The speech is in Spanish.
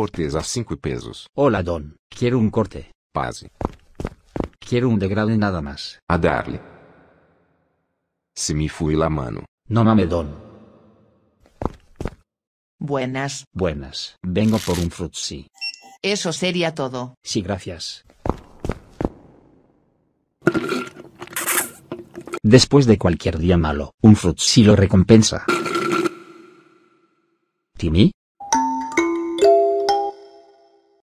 cortes a cinco pesos. Hola don, quiero un corte. Pase. Quiero un degrado y nada más. A darle. Si me fui la mano. No mames don. Buenas. Buenas. Vengo por un frutsi. Eso sería todo. Sí, gracias. Después de cualquier día malo, un frutsi lo recompensa. ¿Timi?